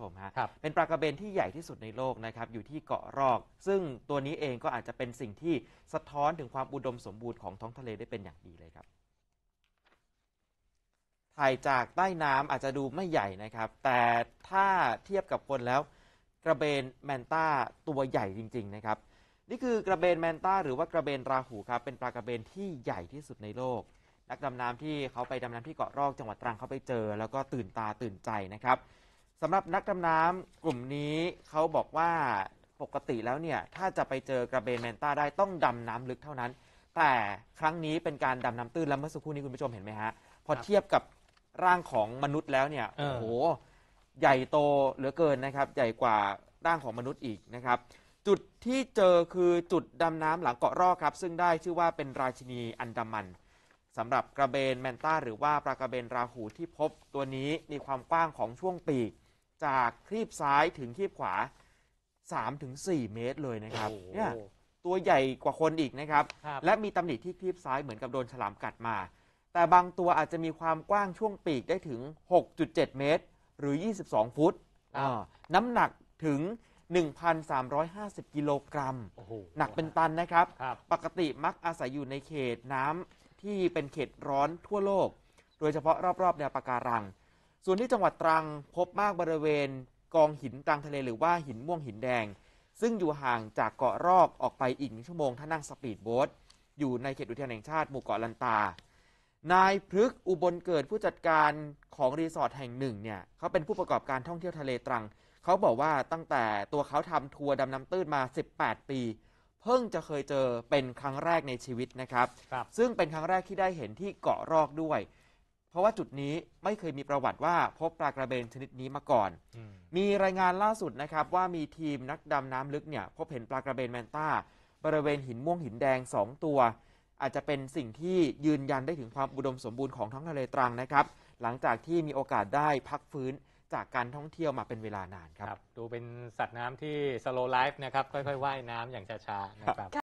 ชมฮะเป็นปลากระเบนที่ใหญ่ที่สุดในโลกนะครับอยู่ที่เกาะรอก ซึ่งตัวนี้เองก็อาจจะเป็นสิ่งที่สะท้อนถึงความอุดมสมบูรณ์ของท้องทะเลได้เป็นอย่างดีเลยครับถ่ายจากใต้น้ำอาจจะดูไม่ใหญ่นะครับ แต่ถ้าเทียบกับคนแล้วกระเบนแมนต้า ตัวใหญ่จริงๆนะครับนี่คือกระเบนแมนต้าหรือว่ากระเบนราหูครับเป็นปลากระเบนที่ใหญ่ที่สุดในโลกนักดำน้ำที่เขาไปดำน้ำที่เกาะรอกจังหวัดตรังเขาไปเจอ แล้วก็ตื่นตาตื่นใจนะครับสำหรับนักดำน้ำ กลุ่มนี้เขาบอกว่าปกติแล้วเนี่ยถ้าจะไปเจอกระเบนแมนต้าได้ต้องดำน้ำลึกเท่านั้น แต่ครั้งนี้เป็นการดำน้ำตื้นแล้วเมื่อสักครู่นี้คุณผู้ชมเห็นไหมฮะพอเทียบกับร่างของมนุษย์แล้วเนี่ยโอ้โหใหญ่โตเหลือเกินนะครับ ใหญ่กว่าร่างของมนุษย์อีกนะครับ จุดที่เจอคือจุดดำน้ำหลังเกาะรอกครับ ซึ่งได้ชื่อว่าเป็นราชินีอันดามันสำหรับกระเบนแมนต้าหรือว่าปลากระเบนราหูที่พบตัวนี้มีความกว้างของช่วงปีกจากครีบซ้ายถึงครีบขวา 3-4 เมตรเลยนะครับเนี่ยตัวใหญ่กว่าคนอีกนะครับ และมีตำหนิที่ครีบซ้ายเหมือนกับโดนฉลามกัดมา แต่บางตัวอาจจะมีความกว้างช่วงปีกได้ถึง 6.7 เมตรหรือ 22 ฟุตน้ำหนักถึง 1,350 กิโลกรัม หนักเป็นตันนะครับรบปกติมักอาศัยอยู่ในเขตน้ำที่เป็นเขตร้อนทั่วโลก โดยเฉพาะรอบๆแนวปะการังส่วนที่จังหวัดตรังพบมากบริเวณกองหินกลางทะเลหรือว่าหินม่วงหินแดง ซึ่งอยู่ห่างจากเกาะรอกออกไปอีกหนึ่งชั่วโมงถ้านั่งสปีดโบ๊ทอยู่ในเขตอุทยานแห่งชาติหมู่เกาะลันตา นายพฤกอุบลเกิดผู้จัดการของรีสอร์ทแห่งหนึ่งเนี่ยเขาเป็นผู้ประกอบการท่องเที่ยวทะเลตรัง เขาบอกว่าตั้งแต่ตัวเขาทำทัวร์ดำน้ำตื้นมา 18 ปี เพิ่งจะเคยเจอเป็นครั้งแรกในชีวิตนะครับรบซึ่งเป็นครั้งแรกที่ได้เห็นที่เกาะรอกด้วยเพราะว่าจุดนี้ไม่เคยมีประวัติว่าพบปลากระเบนชนิดนี้มาก่อน มีรายงานล่าสุดนะครับว่ามีทีมนักดำน้ำลึกเนี่ยพบเห็นปลากระเบนแมนต้าบริเวณหินม่วงหินแดง 2 ตัว อาจจะเป็นสิ่งที่ยืนยันได้ถึงความอุดมสมบูรณ์ของท้องทะเลตรังนะครับ หลังจากที่มีโอกาสได้พักฟื้นจากการท่องเที่ยวมาเป็นเวลานานครับดูเป็นสัตว์น้ำที่สโลไลฟ์นะครับค่อยๆว่ายน้ำอย่างช้าๆนะครับ